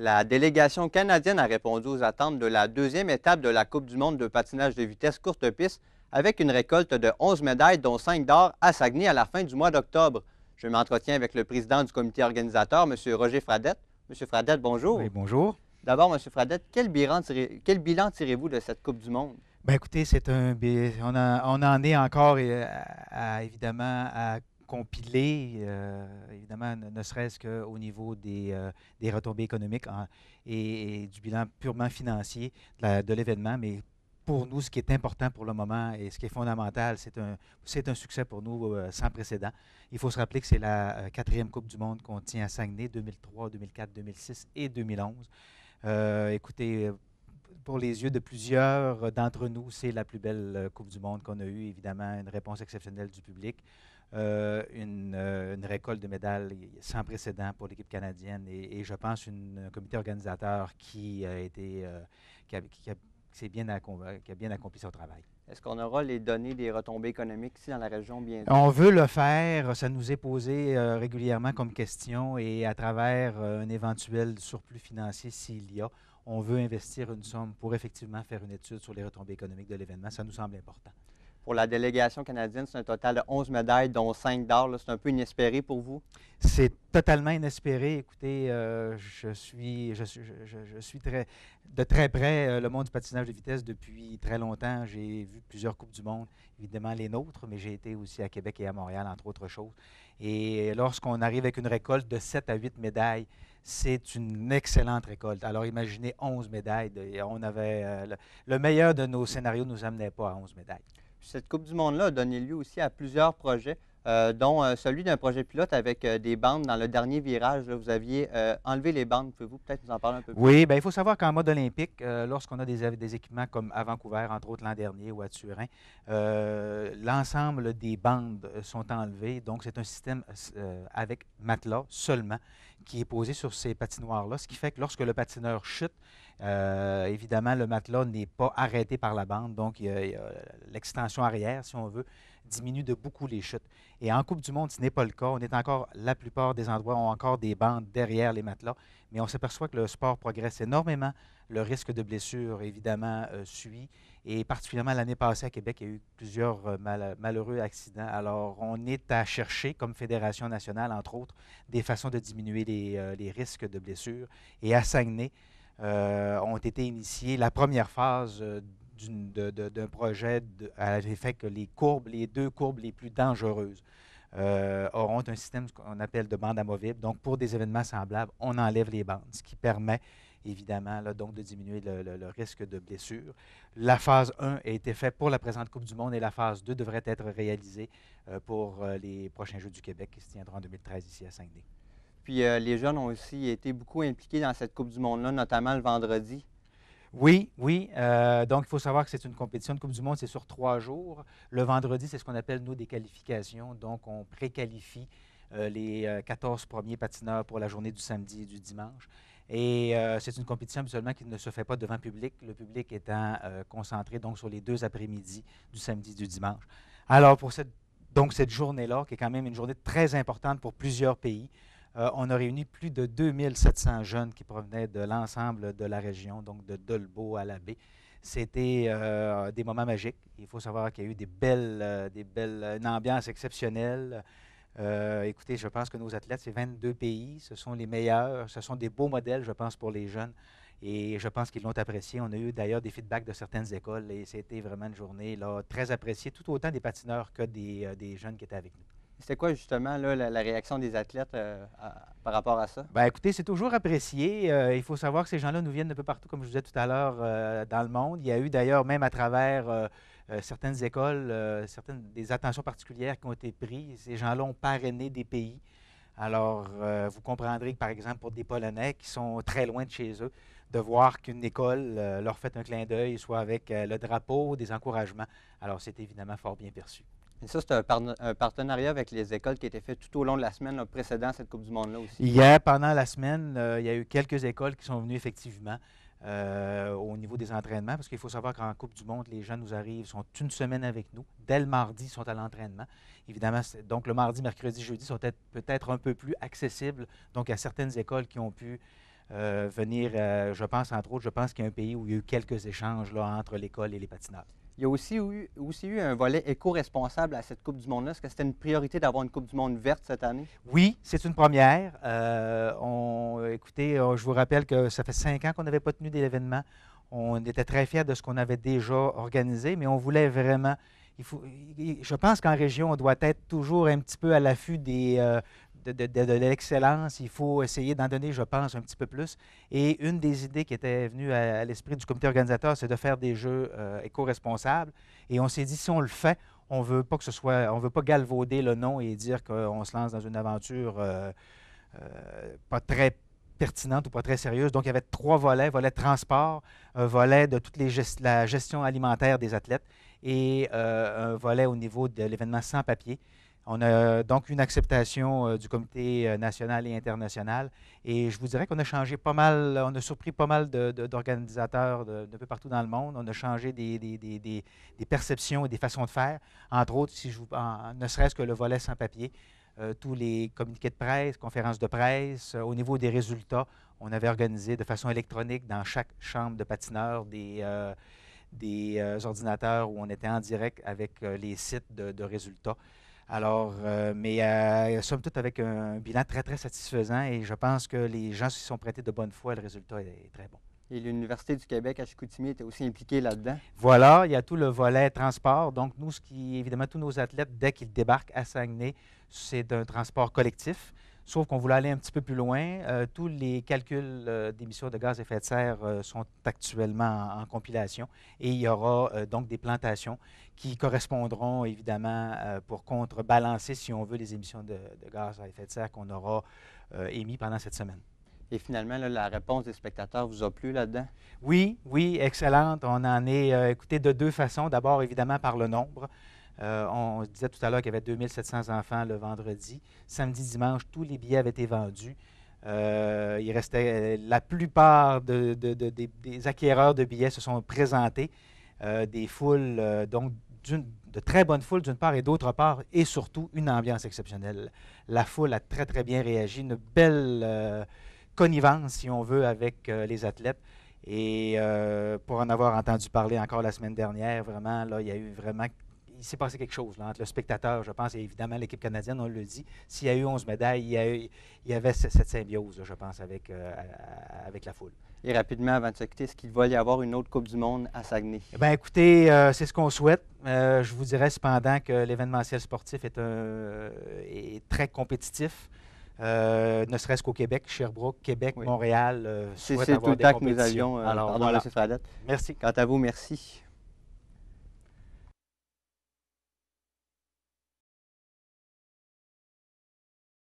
La délégation canadienne a répondu aux attentes de la deuxième étape de la Coupe du monde de patinage de vitesse courte piste avec une récolte de 11 médailles, dont 5 d'or à Saguenay à la fin du mois d'octobre. Je m'entretiens avec le président du comité organisateur, M. Roger Fradette. M. Fradette, bonjour. Oui, bonjour. D'abord, M. Fradette, quel bilan, tirez, vous de cette Coupe du monde? Bien, écoutez, c'est un on, on, en est encore évidemment à compilé, euh, évidemment, ne, serait-ce qu'au niveau des, euh, retombées économiques hein, et, du bilan purement financier de l'événement. Mais pour nous, ce qui est important pour le moment et ce qui est fondamental, c'est un, un succès pour nous euh, sans précédent. Il faut se rappeler que c'est la quatrième Coupe du Monde qu'on tient à Saguenay, 2003, 2004, 2006 et 2011. écoutez, pour les yeux de plusieurs d'entre nous, c'est la plus belle Coupe du Monde qu'on a eue. Évidemment, une réponse exceptionnelle du public. Euh, euh, une, récolte de médailles sans précédent pour l'équipe canadienne et, je pense une, un comité organisateur qui euh, a été qui, bien bien accompli son travail. Est-ce qu'on aura les données des retombées économiques ici dans la région bientôt? On veut le faire. Ça nous est posé régulièrement comme question et à travers un éventuel surplus financier, s'il y a, on veut investir une somme pour effectivement faire une étude sur les retombées économiques de l'événement. Ça nous semble important. Pour la délégation canadienne, c'est un total de 11 médailles, dont 5 d'or. C'est un peu inespéré pour vous? C'est totalement inespéré. Écoutez, euh, je, suis, très, de très près euh, le monde du patinage de vitesse depuis très longtemps. J'ai vu plusieurs Coupes du Monde, évidemment les nôtres, mais j'ai été aussi à Québec et à Montréal, entre autres choses. Et lorsqu'on arrive avec une récolte de 7 à 8 médailles, c'est une excellente récolte. Alors imaginez 11 médailles. on avait, euh, le, le meilleur de nos scénarios ne nous amenait pas à 11 médailles cette Coupe du Monde-là a donné lieu aussi à plusieurs projets, euh, dont euh, celui d'un projet pilote avec euh, des bandes dans le dernier virage. vous aviez enlevé les bandes. Pouvez-vous peut-être nous en parler un peu plus? Oui, bien, il faut savoir qu'en mode olympique, lorsqu'on a des, des, équipements comme à Vancouver, entre autres l'an dernier, ou à Turin, l'ensemble des bandes sont enlevées. Donc, c'est un système avec matelas seulement qui est posé sur ces patinoires-là, ce qui fait que lorsque le patineur chute, euh, évidemment, le matelas n'est pas arrêté par la bande, donc l'extension arrière, si on veut, diminue de beaucoup les chutes. Et en Coupe du Monde, ce n'est pas le cas. On est encore, la plupart des endroits ont encore des bandes derrière les matelas, mais on s'aperçoit que le sport progresse énormément. Le risque de blessure, évidemment, euh, suit. Et particulièrement l'année passée à Québec, il y a eu plusieurs euh, malheureux accidents. Alors, on est à chercher, comme Fédération nationale, entre autres, des façons de diminuer les, euh, risques de blessures. Et à Saguenay, ont été initiées la première phase d'un projet à l'effet que les courbes, les deux courbes les plus dangereuses euh, auront un système qu'on appelle de bande amovible. Donc, pour des événements semblables, on enlève les bandes, ce qui permet évidemment, de diminuer le, risque de blessure. La phase 1 a été faite pour la présente Coupe du Monde et la phase 2 devrait être réalisée euh, pour euh, les prochains Jeux du Québec qui se tiendront en 2013 ici à 5D. Puis les jeunes ont aussi été beaucoup impliqués dans cette Coupe du Monde-là, notamment le vendredi. Oui, oui. Euh, donc, il faut savoir que c'est une compétition de Coupe du Monde, c'est sur trois jours. Le vendredi, c'est ce qu'on appelle, nous, des qualifications. Donc, on préqualifie euh, les 14 euh, premiers patineurs pour la journée du samedi et du dimanche. Et c'est une compétition seulement qui ne se fait pas devant public, le public étant concentré donc sur les deux après-midi du samedi et du dimanche. Alors, pour cette, donc, cette journée-là, qui est quand même une journée très importante pour plusieurs pays, euh, on a réuni plus de 2700 jeunes qui provenaient de l'ensemble de la région, donc de Dolbeau à la baie. C'était euh, des moments magiques. Il faut savoir qu'il y a eu des belles, euh, des une ambiance exceptionnelle. écoutez, je pense que nos athlètes, c'est 22 pays, ce sont les meilleurs, ce sont des beaux modèles, je pense, pour les jeunes. Et je pense qu'ils l'ont apprécié. On a eu d'ailleurs des feedbacks de certaines écoles et c'était vraiment une journée très appréciée, tout autant des patineurs que des jeunes qui étaient avec nous. C'était quoi justement la, réaction des athlètes euh, par rapport à ça? Bien, écoutez, c'est toujours apprécié. Euh, il faut savoir que ces gens-là nous viennent de peu partout, comme je vous disais tout à l'heure, euh, dans le monde. Il y a eu d'ailleurs même à travers certaines écoles, certaines des attentions particulières qui ont été prises. Ces gens-là ont parrainé des pays. Alors, vous comprendrez que, par exemple, pour des Polonais qui sont très loin de chez eux, de voir qu'une école leur fait un clin d'œil, soit avec le drapeau, des encouragements. Alors, c'est évidemment fort bien perçu ça, c'est un, partenariat avec les écoles qui a été fait tout au long de la semaine précédant cette Coupe du Monde-là aussi. Hier, pendant la semaine, euh, il y a eu quelques écoles qui sont venues effectivement euh, au niveau des entraînements, parce qu'il faut savoir qu'en Coupe du Monde, les gens nous arrivent, sont une semaine avec nous. Dès le mardi, ils sont à l'entraînement. Évidemment, donc le mardi, mercredi, jeudi sont peut-être un peu plus accessibles donc à certaines écoles qui ont pu euh, venir, je pense entre autres, je pense qu'il y a un pays où il y a eu quelques échanges là, entre l'école et les patineurs. Il y a aussi eu, aussi eu un volet éco-responsable à cette Coupe du Monde-là. Est-ce que c'était une priorité d'avoir une Coupe du Monde verte cette année? Oui, c'est une première. Euh, écoutez, euh, je vous rappelle que ça fait cinq ans qu'on n'avait pas tenu d'événement. On était très fiers de ce qu'on avait déjà organisé, mais on voulait vraiment il faut, je pense qu'en région, on doit être toujours un petit peu à l'affût des euh, de, l'excellence, il faut essayer d'en donner, je pense, un petit peu plus. Et une des idées qui était venue à, l'esprit du comité organisateur, c'est de faire des jeux euh, éco-responsables. Et on s'est dit, si on le fait, on veut pas que ce soit, on veut pas galvauder le nom et dire qu'on se lance dans une aventure euh, euh, pas très pertinente ou pas très sérieuse. Donc, il y avait trois volets, volet transport, un volet de toute la gestion alimentaire des athlètes et un volet au niveau de l'événement sans papier. On a euh, donc une acceptation euh, du comité euh, national et international. Et je vous dirais qu'on a changé pas mal, on a surpris pas mal d'organisateurs de, d'un peu partout dans le monde. On a changé des, perceptions et des façons de faire. Entre autres, ne serait-ce que le volet sans papier, tous les communiqués de presse, conférences de presse, au niveau des résultats, on avait organisé de façon électronique dans chaque chambre de patineurs des, ordinateurs où on était en direct avec les sites de résultats. Alors, euh, mais euh, somme toute, avec un bilan très, très satisfaisant et je pense que les gens s'y sont prêtés de bonne foi. Le résultat est, est très bon. Et l'Université du Québec à Chicoutimi était aussi impliquée là-dedans. Voilà, il y a tout le volet transport. Donc, nous, ce qui, évidemment, tous nos athlètes, dès qu'ils débarquent à Saguenay, c'est d'un transport collectif. Sauf qu'on voulait aller un petit peu plus loin. Euh, tous les calculs euh, d'émissions de gaz à effet de serre euh, sont actuellement en, compilation et il y aura donc des plantations qui correspondront évidemment pour contrebalancer, si on veut, les émissions de, gaz à effet de serre qu'on aura émis pendant cette semaine. Et finalement, la réponse des spectateurs vous a plu là-dedans? Oui, oui, excellente. On en est, écouté de deux façons. D'abord, évidemment, par le nombre. Euh, on, disait tout à l'heure qu'il y avait 2700 enfants le vendredi. Samedi, dimanche, tous les billets avaient été vendus. Euh, il restait euh, la plupart des, acquéreurs de billets se sont présentés, des foules, donc de très bonnes foules d'une part et d'autre part, et surtout une ambiance exceptionnelle. La foule a très très bien réagi, une belle connivence, si on veut, avec les athlètes. Et pour en avoir entendu parler encore la semaine dernière, vraiment, là, il y a eu vraiment il s'est passé quelque chose entre le spectateur, je pense, et évidemment l'équipe canadienne, on le dit. S'il y a eu 11 médailles, il y, avait cette symbiose, je pense, avec, euh, avec la foule. Et rapidement, avant de se quitter, est-ce qu'il va y avoir une autre Coupe du Monde à Saguenay? Eh bien, écoutez, euh, c'est ce qu'on souhaite. Euh, je vous dirais cependant que l'événementiel sportif est, très compétitif. ne serait-ce qu'au Québec, Sherbrooke, Québec, Montréal. c'est tout le temps que nous avions. Alors, Merci. Quant à vous, merci.